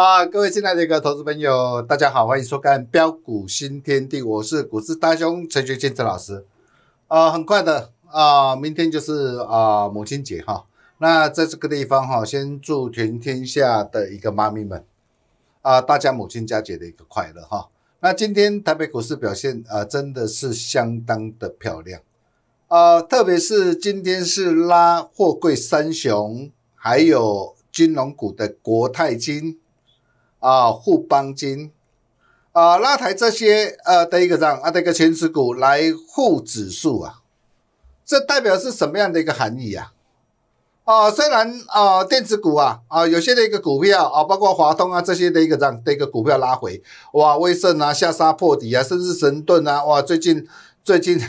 啊，各位进来的一个投资朋友，大家好，欢迎收看标股新天地，我是股市大兄陈学建陈老师。啊，很快的啊，明天就是啊母亲节哈。那在这个地方哈，先祝全天下的一个妈咪们啊，大家母亲佳节的一个快乐哈。那今天台北股市表现啊，真的是相当的漂亮啊，特别是今天是拉货柜三雄，还有金融股的国泰金。啊，护帮金啊，拉抬这些呃的一个这样啊的一个前持股来护指数啊，这代表是什么样的一个含义呀？啊，虽然啊电子股啊啊有些的一个股票啊，包括华通啊这些的一个这样的一个股票拉回，哇，威盛啊下杀破底啊，甚至神盾啊，哇，最近最近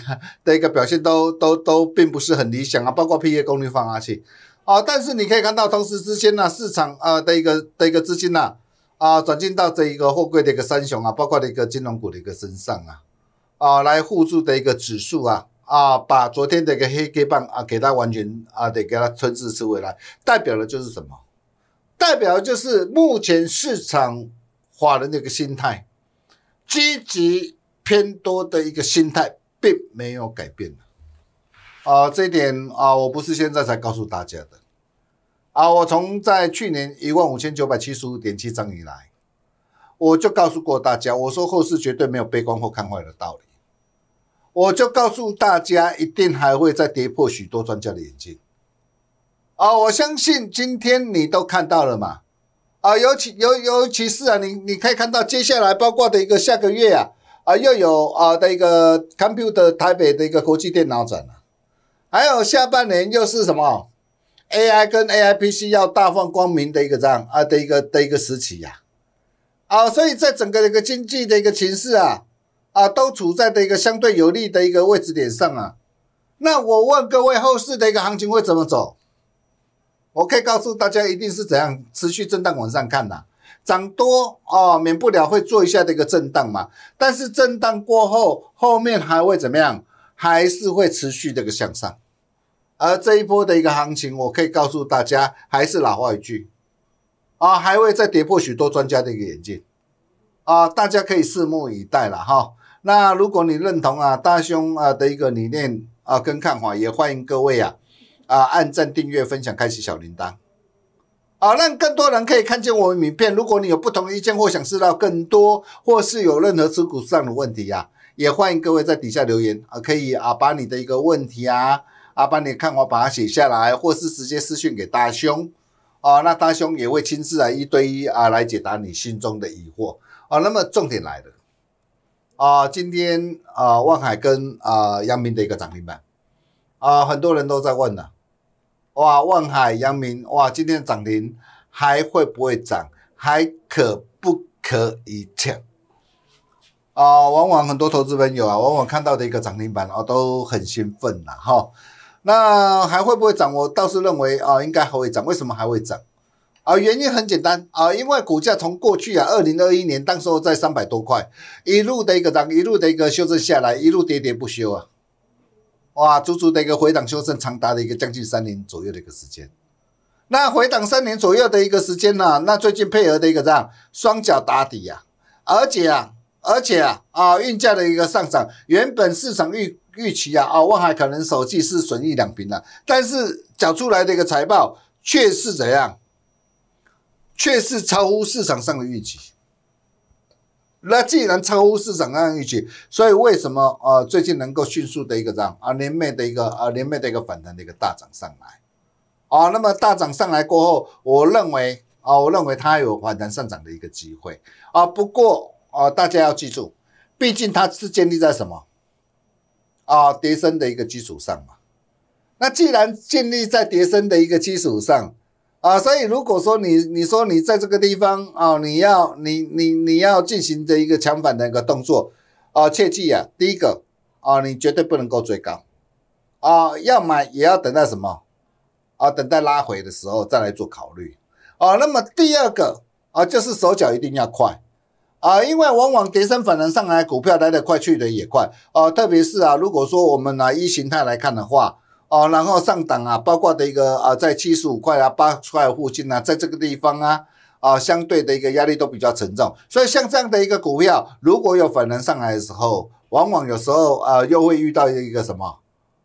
的一个表现都都都并不是很理想啊，包括 PE 功率放下去啊，但是你可以看到，同时之间呢市场啊的一个的一个资金啊，啊，转进到这一个货柜的一个三雄啊，包括的一个金融股的一个身上啊，啊，来互助的一个指数啊，啊，把昨天的一个黑 K 棒啊，给它完全啊，得给它吞噬吃回来，代表的就是什么？代表就是目前市场人的一个心态，积极偏多的一个心态，并没有改变啊，这点啊，我不是现在才告诉大家的。啊！我从在去年一万五千九百七十五点七张以来，我就告诉过大家，我说后市绝对没有悲观或看坏的道理。我就告诉大家，一定还会再跌破许多专家的眼睛。啊！我相信今天你都看到了嘛？啊，尤其尤尤其是啊，你你可以看到接下来包括的一个下个月啊，啊又有啊的一个 Computer 台北的一个国际电脑展还有下半年又是什么？AI 跟 AIPC 要大放光明的一个这样啊的一个的一个时期呀，啊，所以在整个的一个经济的一个形势啊啊都处在的一个相对有利的一个位置点上啊。那我问各位，后市的一个行情会怎么走？我可以告诉大家，一定是怎样持续震荡往上看的，涨多哦，免不了会做一下的一个震荡嘛。但是震荡过后，后面还会怎么样？还是会持续这个向上。而这一波的一个行情，我可以告诉大家，还是老话一句，啊，还会再跌破许多专家的一个眼镜，啊，大家可以拭目以待了哈。那如果你认同啊大兄啊的一个理念啊跟看法，也欢迎各位啊啊按赞、订阅、分享、开启小铃铛，啊，让更多人可以看见我们名片。如果你有不同意见或想知道更多，或是有任何持股上的问题呀，也欢迎各位在底下留言啊，可以啊把你的一个问题啊。他帮你看，我把它写下来，或是直接私信给大兄啊。那大兄也会亲自来一对一啊，来解答你心中的疑惑啊。那么重点来了啊，今天啊，万海跟啊，杨明的一个涨停板啊，很多人都在问了哇，万海、杨明哇，今天涨停还会不会涨，还可不可以抢啊？往往很多投资朋友啊，往往看到的一个涨停板啊，都很兴奋呐哈。那还会不会涨？我倒是认为啊，应该还会涨。为什么还会涨？啊，原因很简单啊，因为股价从过去啊，二零二一年当时候在三百多块，一路的一个涨，一路的一个修正下来，一路跌跌不休啊，哇，足足的一个回档修正长达的一个将近三年左右的一个时间。那回档三年左右的一个时间呢？那最近配合的一个这样双脚打底呀，而且啊，而且啊啊运价的一个上涨，原本市场预。预期啊，啊，望海可能首季是损益两坪了，但是缴出来的一个财报却是怎样？却是超乎市场上的预期。那既然超乎市场上的预期，所以为什么啊最近能够迅速的一个涨啊连袂的一个啊，连袂的一个反弹的一个大涨上来？啊，那么大涨上来过后，我认为啊我认为它有反弹上涨的一个机会啊。不过啊大家要记住，毕竟它是建立在什么？啊，叠升的一个基础上嘛，那既然建立在叠升的一个基础上，啊，所以如果说你你说你在这个地方啊，你要你你你要进行这一个强反的一个动作，啊，切记啊，第一个啊，你绝对不能够追高，啊，要买也要等待什么啊，等待拉回的时候再来做考虑，啊，那么第二个啊，就是手脚一定要快。啊，因为往往跌升反人上来，股票来得快，去得也快啊。特别是啊，如果说我们拿一形态来看的话，哦，然后上档啊，包括的一个啊，在七十五块啊、八块附近啊，在这个地方啊，啊，相对的一个压力都比较沉重。所以像这样的一个股票，如果有反人上来的时候，往往有时候啊，又会遇到一个什么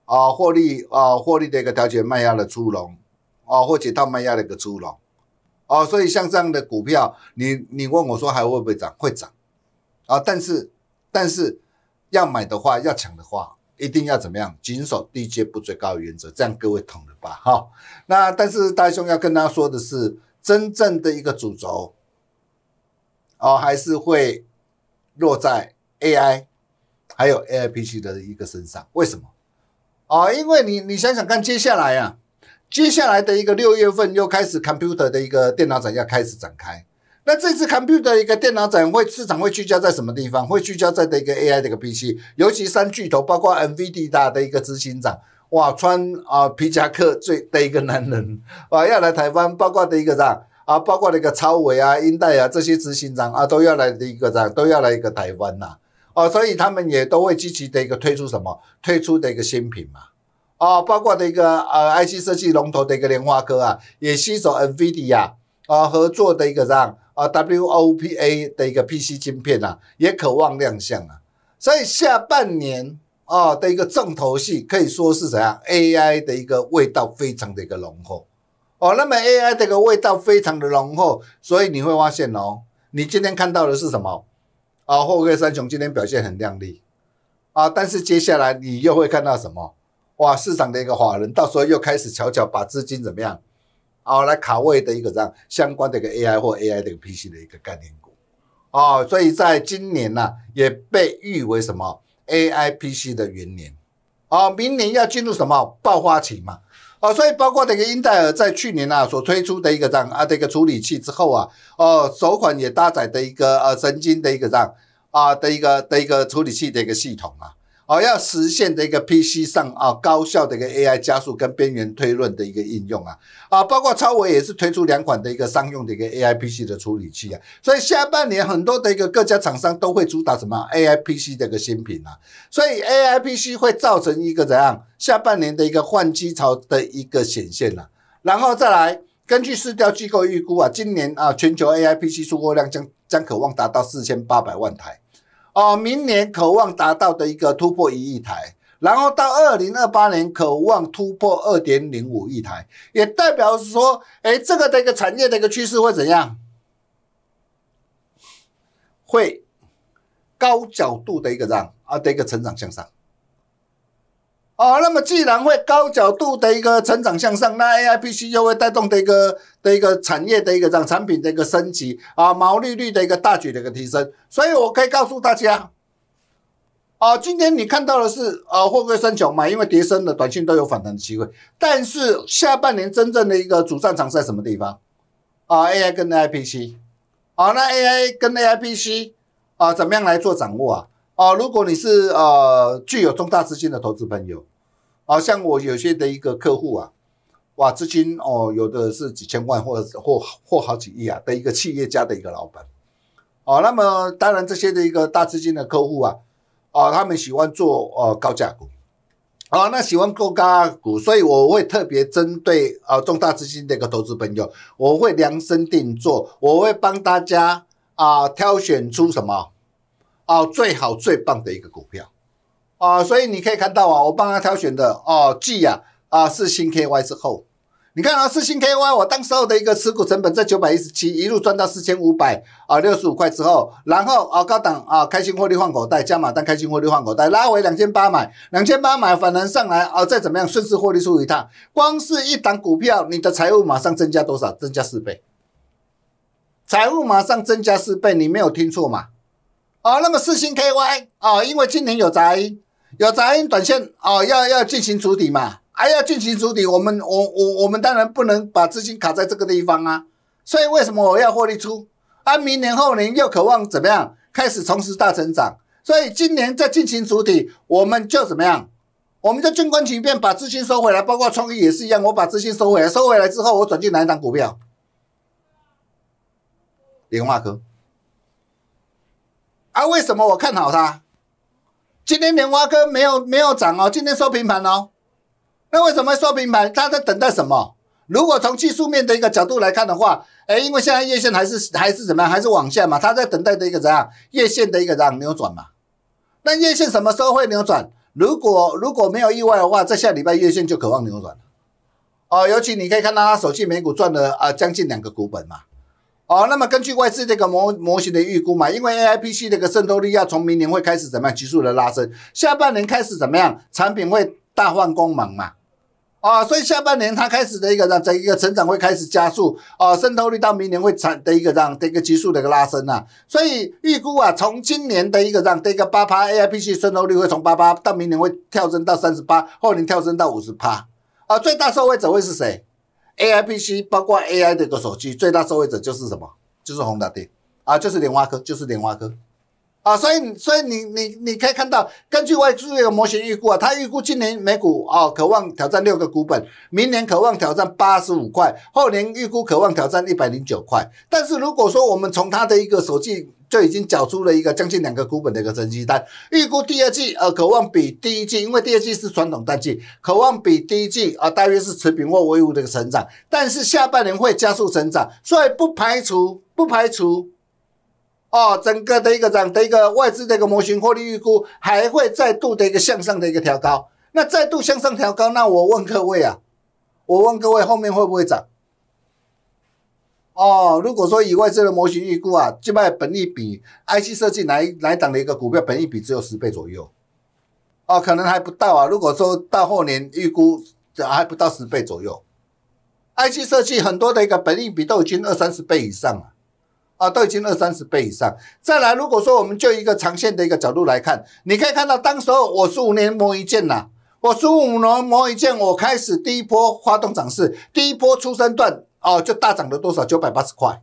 啊，获利啊，获利的一个调节卖压的出笼啊，或者套卖压的一个出笼。哦，所以像这样的股票，你你问我说还会不会涨？会涨，啊，但是但是要买的话，要抢的话，一定要怎么样？谨守低阶不追高原则，这样各位懂了吧？哈，那但是大兄要跟大家说的是，真正的一个主轴，哦，还是会落在 AI 还有 a i p c 的一个身上。为什么？啊，因为你你想想看，接下来呀。接下来的一个六月份又开始，computer 的一个电脑展要开始展开。那这次 computer 一个电脑展会，市场会聚焦在什么地方？会聚焦在的一个 AI 的一个 PC，尤其三巨头，包括 NVIDIA 的一个执行长，哇，穿啊皮夹克最的一个男人啊，要来台湾，包括的一个这样啊，包括那个超伟啊、英代啊这些执行长啊，都要来的一个这样，都要来一个台湾呐。哦，所以他们也都会积极的一个推出什么，推出的一个新品嘛。啊，包括的一个呃，IC 设计龙头的一个联发科啊，也携手 NVIDIA 啊合作的一个让啊，WOPA 的一个 PC 晶片啊，也渴望亮相啊。所以下半年啊的一个重头戏，可以说是怎样 AI 的一个味道非常的一个浓厚哦。那么 AI 一个味道非常的浓厚，所以你会发现哦，你今天看到的是什么啊？霍贵三雄今天表现很亮丽啊，但是接下来你又会看到什么？哇，市场的一个法人到时候又开始悄悄把资金怎么样，哦，来卡位的一个这样相关的一个 AI 或 AI 的一个 PC 的一个概念股，哦，所以在今年呢也被誉为什么 AI PC 的元年，哦，明年要进入什么爆发期嘛，哦，所以包括这个英特尔在去年呐所推出的一个这样啊的一个处理器之后啊，哦，首款也搭载的一个呃神经的一个这样啊的一个的一个处理器的一个系统啊。哦，要实现的一个 PC 上啊高效的一个 AI 加速跟边缘推论的一个应用啊啊，包括超维也是推出两款的一个商用的一个 AI PC 的处理器啊，所以下半年很多的一个各家厂商都会主打什么 AI PC 的一个新品啊，所以 AI PC 会造成一个怎样下半年的一个换机潮的一个显现了，然后再来根据市调机构预估啊，今年啊全球 AI PC 出货量将将可望达到四千八百万台。哦，明年渴望达到的一个突破一亿台，然后到二零二八年渴望突破二点零五亿台，也代表是说，哎，这个的一个产业的一个趋势会怎样？会高角度的一个让啊的一个成长向上。哦，那么既然会高角度的一个成长向上，那 AI、p c 又会带动的一个的一个产业的一个让产品的一个升级啊，毛利率的一个大举的一个提升。所以我可以告诉大家，啊，今天你看到的是呃，不会升穷嘛，因为跌升的短信都有反弹的机会。但是下半年真正的一个主战场在什么地方？啊，AI 跟 IPC。啊，那 AI 跟 IPC 啊，怎么样来做掌握啊？啊，如果你是呃具有重大资金的投资朋友，啊，像我有些的一个客户啊，哇，资金哦，有的是几千万或者或或好几亿啊的一个企业家的一个老板，哦，那么当然这些的一个大资金的客户啊，啊，他们喜欢做呃高价股，啊，那喜欢高价股，所以我会特别针对呃重大资金的一个投资朋友，我会量身定做，我会帮大家啊挑选出什么。哦，最好最棒的一个股票，啊，所以你可以看到啊，我帮他挑选的哦，G 呀，啊是新 KY 之后，你看啊，是新 KY，我当时候的一个持股成本在九百一十七，一路赚到四千五百啊六十五块之后，然后啊高档啊开心获利换口袋，加码单开心获利换口袋，拉回两千八买，两千八买反弹上来啊，再怎么样顺势获利出一趟，光是一档股票，你的财务马上增加多少？增加四倍，财务马上增加四倍，你没有听错嘛？哦，那么四星 KY 哦，因为今年有杂音，有杂音短线哦，要要进行筑底嘛，还要进行筑底。我们我我我们当然不能把资金卡在这个地方啊，所以为什么我要获利出？啊，明年后年又渴望怎么样？开始重拾大成长，所以今年在进行筑底，我们就怎么样？我们就静观其变，把资金收回来，包括创意也是一样，我把资金收回来，收回来之后我转进哪一档股票？联化科。啊，为什么我看好它？今天莲花哥没有没有涨哦，今天收平盘哦。那为什么收平盘？他在等待什么？如果从技术面的一个角度来看的话，哎，因为现在月线还是还是怎么样，还是往下嘛。他在等待的一个怎样？月线的一个怎样扭转嘛？那月线什么时候会扭转？如果如果没有意外的话，在下礼拜月线就渴望扭转了。哦，尤其你可以看到他手气美股赚了啊，将近两个股本嘛。哦，那么根据外资这个模模型的预估嘛，因为 AIPC 这个渗透率要从明年会开始怎么样急速的拉升，下半年开始怎么样，产品会大换光芒嘛？啊，所以下半年它开始的一个让这一个成长会开始加速，啊，渗透率到明年会产的一个让的一个急速的一个拉升啊，所以预估啊，从今年的一个让的一个八趴 AIPC 渗透率会从八趴到明年会跳升到三十八，后年跳升到五十趴，啊，最大受惠者会是谁？A I p C，包括 A I 的一个手机，最大受益者就是什么？就是宏达电啊，就是联发科，就是联发科啊。所以，所以你你你可以看到，根据外资的一个模型预估啊，它预估今年每股哦渴望挑战六个股本，明年渴望挑战八十五块，后年预估渴望挑战一百零九块。但是如果说我们从它的一个手机，就已经缴出了一个将近两个股本的一个成绩单，预估第二季呃，渴望比第一季，因为第二季是传统淡季，渴望比第一季啊，大约是持平或微幅的一个成长，但是下半年会加速成长，所以不排除不排除，哦，整个的一个涨的一个外资的一个模型获利预估还会再度的一个向上的一个调高，那再度向上调高，那我问各位啊，我问各位后面会不会涨？哦，如果说以外资的模型预估啊，就卖本益比，I C 设计来来档的一个股票本益比只有十倍左右，哦，可能还不到啊。如果说到后年预估，还不到十倍左右，I C 设计很多的一个本益比都已经二三十倍以上了，啊，都已经二三十倍以上。再来，如果说我们就一个长线的一个角度来看，你可以看到，当时候我十五年磨一件呐，我十五年磨一件，我开始第一波发动涨势，第一波出生段。哦，就大涨了多少九百八十块，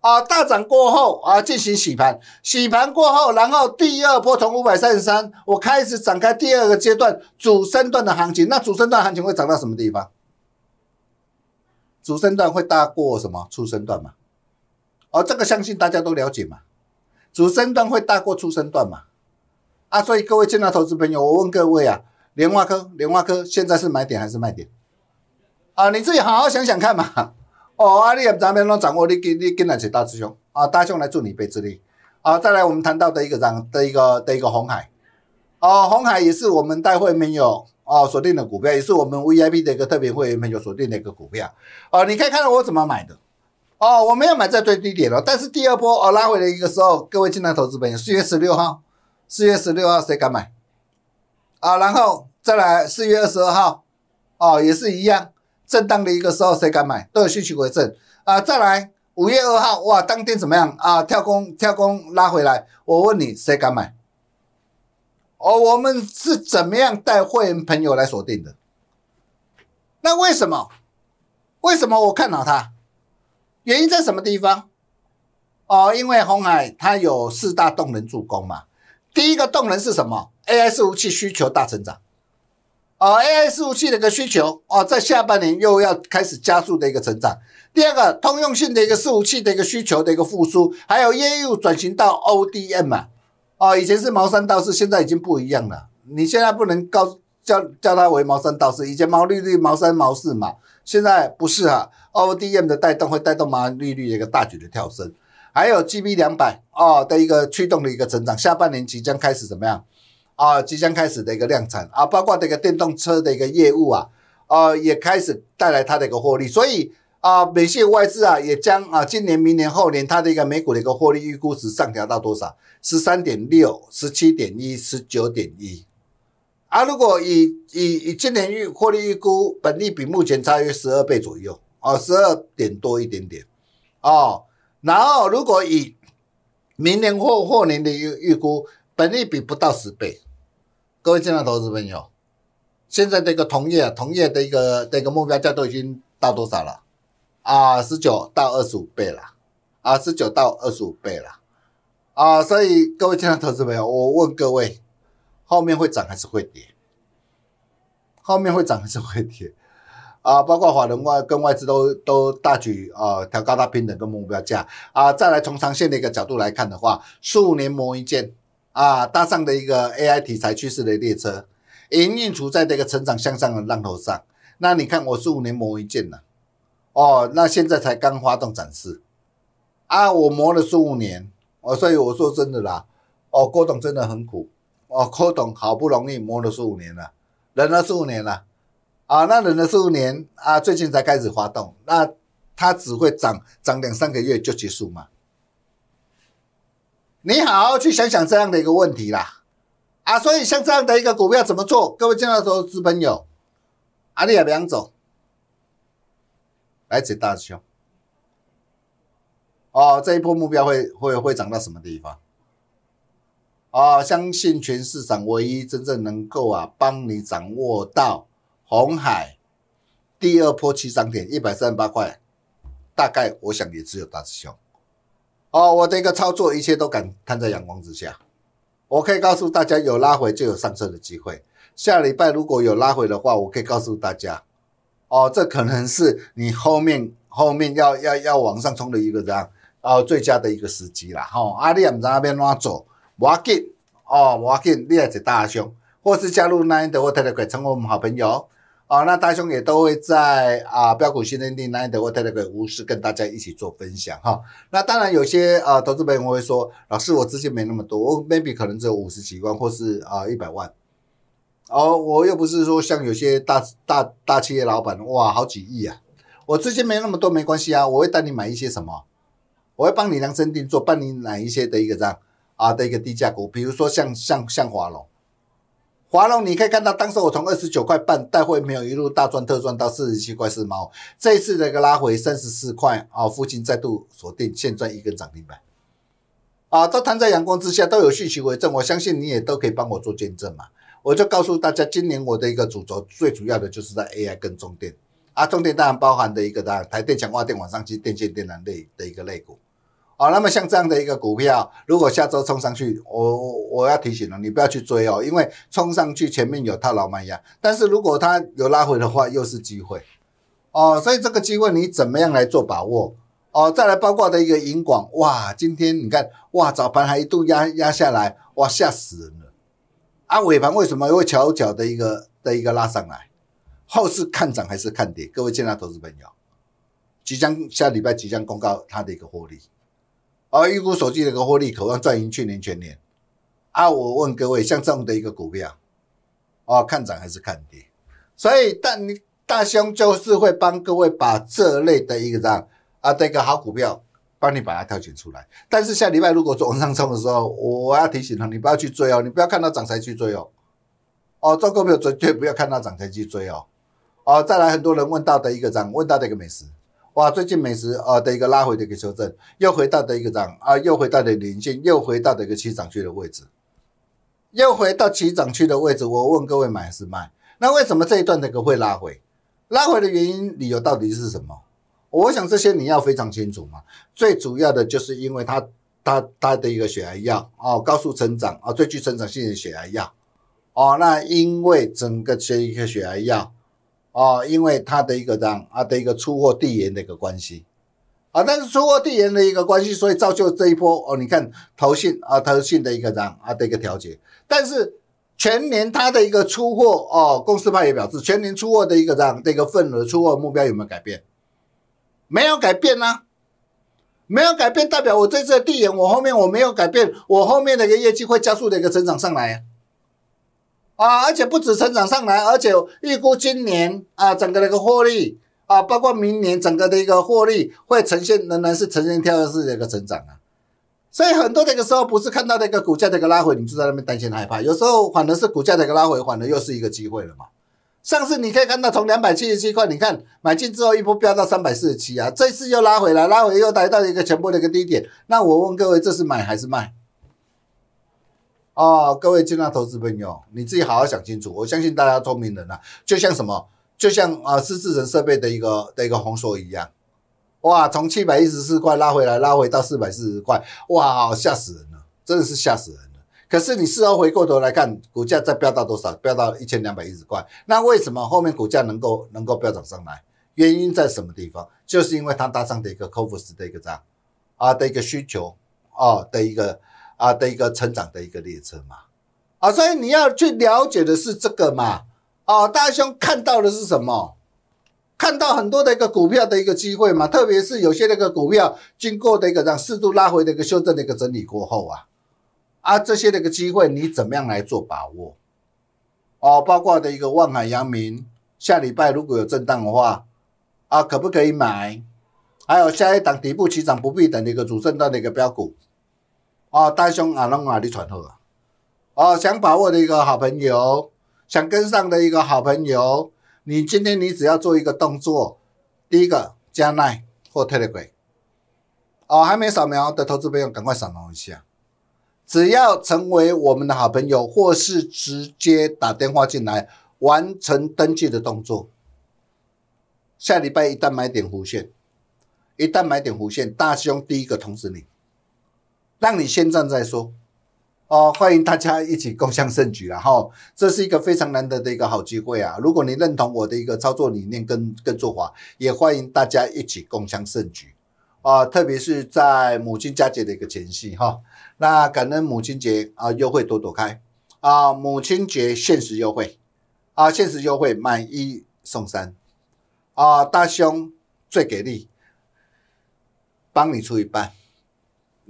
啊，大涨过后啊，进行洗盘，洗盘过后，然后第二波从五百三十三，我开始展开第二个阶段主升段的行情。那主升段行情会涨到什么地方？主升段会大过什么？初升段嘛？哦，这个相信大家都了解嘛？主升段会大过初升段嘛？啊，所以各位进来投资朋友，我问各位啊，莲花科，莲花科现在是买点还是卖点？啊，你自己好好想想看嘛。哦，阿丽，咱们能掌握的跟你，跟哪些大师兄啊，大兄来助你一臂之力啊！再来，我们谈到的一个涨的一个的一个红海，哦，红海也是我们大会没有哦锁定的股票，也是我们 VIP 的一个特别会员没有锁定的一个股票啊！你可以看到我怎么买的，哦，我没有买在最低点了，但是第二波哦拉回来一个时候，各位进来投资朋友，四月十六号，四月十六号谁敢买啊？然后再来四月二十二号，哦，也是一样。震荡的一个时候，谁敢买都有数据为证啊！再来五月二号，哇，当天怎么样啊？跳空，跳空拉回来，我问你谁敢买？哦，我们是怎么样带会员朋友来锁定的？那为什么？为什么我看好它？原因在什么地方？哦，因为红海它有四大动能助攻嘛。第一个动能是什么？AI 服务器需求大成长。哦，AI 服务器的一个需求，哦，在下半年又要开始加速的一个成长。第二个，通用性的一个服务器的一个需求的一个复苏，还有业务转型到 ODM 啊，哦，以前是毛三道四，现在已经不一样了。你现在不能告叫叫它为毛三道四，以前毛利率毛三毛四嘛，现在不是啊。ODM 的带动会带动毛利率的一个大举的跳升，还有 GB 两百哦的一个驱动的一个成长，下半年即将开始怎么样？啊，即将开始的一个量产啊，包括这个电动车的一个业务啊，呃，也开始带来它的一个获利。所以啊，美系外资啊，也将啊，今年、明年、后年它的一个美股的一个获利预估值上调到多少？十三点六、十七点一、十九点一。啊，如果以以以今年预获利预估，本利比目前差约十二倍左右哦，十二点多一点点哦。然后如果以明年或后年的预预估，本利比不到十倍。各位现场投资朋友，现在这个铜业，铜业的一个这个目标价都已经到多少了？啊，十九到二十五倍了，啊，十九到二十五倍了，啊，所以各位现场投资朋友，我问各位，后面会涨还是会跌？后面会涨还是会跌？啊，包括华能外跟外资都都大举啊调高它平等跟目标价啊，再来从长线的一个角度来看的话，数年磨一剑。啊，搭上的一个 AI 题材趋势的列车，隐隐处在这个成长向上的浪头上。那你看，我四五年磨一剑了，哦，那现在才刚发动展示啊！我磨了十五年，哦，所以我说真的啦，哦，郭董真的很苦，哦，柯董好不容易磨了十五年了，忍了十五年了，啊，那忍了十五年啊，最近才开始发动，那它只会涨涨两三个月就结束嘛。你好，好去想想这样的一个问题啦，啊，所以像这样的一个股票怎么做？各位见到的资本友，阿力阿两走，来自大师兄。哦，这一波目标会会会涨到什么地方？哦，相信全市场唯一真正能够啊帮你掌握到红海第二波起涨点一百三十八块，大概我想也只有大师兄。哦，我的一个操作，一切都敢摊在阳光之下。我可以告诉大家，有拉回就有上车的机会。下礼拜如果有拉回的话，我可以告诉大家，哦，这可能是你后面后面要要要往上冲的一个样哦，最佳的一个时机啦。哈，啊，你也唔知那边怎做，无要紧，哦，无要紧，你也是大兄，或是加入那一堆，我特特改成我们好朋友。哦，那大兄也都会在啊标股新认定那样的带太个巫师跟大家一起做分享哈。那当然有些呃投资朋友会说，老师我资金没那么多，我 maybe 可能只有五十几万或是啊一百万。哦，我又不是说像有些大大大企业老板哇好几亿啊，我资金没那么多没关系啊，我会带你买一些什么，我会帮你量身定做，帮你买一些的一个这样啊的一个低价股，比如说像像像华龙。华龙，你可以看到，当时我从二十九块半带会没有一路大赚特赚到四十七块四毛。这一次的一个拉回三十四块啊，附近再度锁定，现在一根涨停板啊，都摊在阳光之下，都有讯息为证，我相信你也都可以帮我做见证嘛。我就告诉大家，今年我的一个主轴最主要的就是在 AI 跟中电啊，中电当然包含的一个当然台电、强化电、网上机、电线电缆类的一个类股。好，那么像这样的一个股票，如果下周冲上去，我我要提醒了，你不要去追哦，因为冲上去前面有套牢卖压，但是如果它有拉回的话，又是机会哦。所以这个机会你怎么样来做把握哦？再来包括的一个银广，哇，今天你看哇，早盘还一度压压下来，哇，吓死人了啊！尾盘为什么会悄悄的一个的一个拉上来？后市看涨还是看跌？各位健到投资朋友，即将下礼拜即将公告它的一个获利。而预估手机的一个获利，渴望赚赢去年全年。啊，我问各位，像这样的一个股票，啊，看涨还是看跌？所以，但你大兄就是会帮各位把这类的一个样啊的一个好股票，帮你把它挑选出来。但是下礼拜如果做往上冲的时候，我要提醒他，你不要去追哦，你不要看到涨才去追哦。哦，做股票绝对不要看到涨才去追哦。哦，再来很多人问到的一个涨，问到的一个美食。哇，最近美食啊的一个拉回的一个修正，又回到的一个涨啊，又回到了零线，又回到的一个起涨区的位置，又回到起涨区的位置。我问各位买还是卖？那为什么这一段的一个会拉回？拉回的原因、理由到底是什么？我想这些你要非常清楚嘛。最主要的就是因为它它它的一个血癌药哦，高速成长啊，最具成长性的血癌药哦。那因为整个这一个血癌药。哦，因为它的一个这样啊的一个出货递延的一个关系啊，但是出货递延的一个关系，所以造就这一波哦，你看投信啊投信的一个这样啊的一个调节，但是全年它的一个出货哦，公司派也表示全年出货的一个这样一个份额出货目标有没有改变？没有改变呢，没有改变代表我这次递延我后面我没有改变，我后面的一个业绩会加速的一个增长上来。啊，而且不止成长上来，而且预估今年啊，整个的一个获利啊，包括明年整个的一个获利，会呈现仍然是呈现跳跃式的一个增长啊。所以很多那个时候不是看到那个股价的一个拉回，你就在那边担心害怕。有时候反而是股价的一个拉回，反而又是一个机会了嘛。上次你可以看到从两百七十七块，你看买进之后一波飙到三百四十七啊，这次又拉回来，拉回又来到一个全部的一个低点。那我问各位，这是买还是卖？哦，各位金量投资朋友，你自己好好想清楚。我相信大家聪明人啊，就像什么，就像啊，是智能设备的一个的一个红锁一样，哇，从七百一十四块拉回来，拉回到四百四十块，哇，吓死人了，真的是吓死人了。可是你事后回过头来看，股价再飙到多少？飙到一千两百一十块。那为什么后面股价能够能够飙涨上来？原因在什么地方？就是因为它搭上的一个 o f u s 的一个账啊的一个需求啊的一个。啊的一个成长的一个列车嘛，啊，所以你要去了解的是这个嘛，啊，大兄看到的是什么？看到很多的一个股票的一个机会嘛，特别是有些那个股票经过的一个让适度拉回的一个修正的一个整理过后啊，啊，这些那个机会你怎么样来做把握？哦，包括的一个万海扬明，下礼拜如果有震荡的话，啊，可不可以买？还有下一档底部起涨不必等的一个主震荡的一个标股。哦，大兄啊，弄哪里穿啊？哦，想把握的一个好朋友，想跟上的一个好朋友，你今天你只要做一个动作，第一个加奈或 r a 鬼。哦，还没扫描的投资朋友，赶快扫描一下。只要成为我们的好朋友，或是直接打电话进来完成登记的动作。下礼拜一旦买点弧线，一旦买点弧线，大兄第一个通知你。让你先赚再说，哦，欢迎大家一起共享胜局了哈，这是一个非常难得的一个好机会啊！如果你认同我的一个操作理念跟跟做法，也欢迎大家一起共享胜局，啊，特别是在母亲佳节的一个前夕哈，那感恩母亲节啊，优惠多多开啊，母亲节限时优惠啊，限时优惠买一送三啊，大兄最给力，帮你出一半。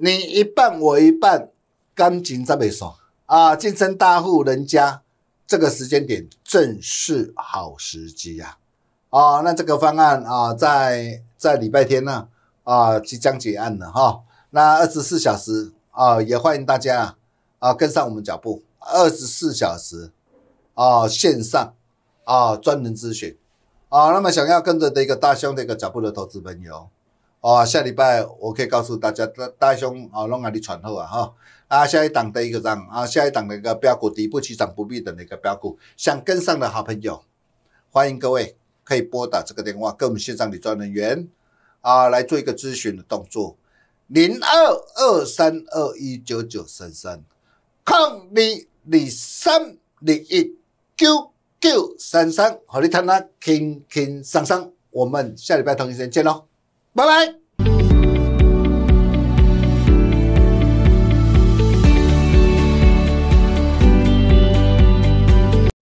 你一半，我一半，感情真美爽啊！晋升大户人家，这个时间点正是好时机呀！啊，那这个方案啊，在在礼拜天呢，啊，即将结案了哈。那二十四小时啊，也欢迎大家啊，跟上我们脚步，二十四小时啊，线上啊，专人咨询啊。那么，想要跟着这个大兄的一个脚步的投资朋友。哦，下礼拜我可以告诉大家，大大兄哦，弄阿你传后啊哈！啊，下一档的一个涨啊，下一档的一个标股，底部起涨不必等的一个标股，想跟上的好朋友，欢迎各位可以拨打这个电话跟我们线上的专人员啊来做一个咨询的动作，零二二三二一九九三三，空零零三零一九九三三，好，你谈啊，轻轻上松。我们下礼拜同一时间见喽。拜拜。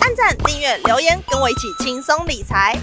按赞、订阅、留言，跟我一起轻松理财。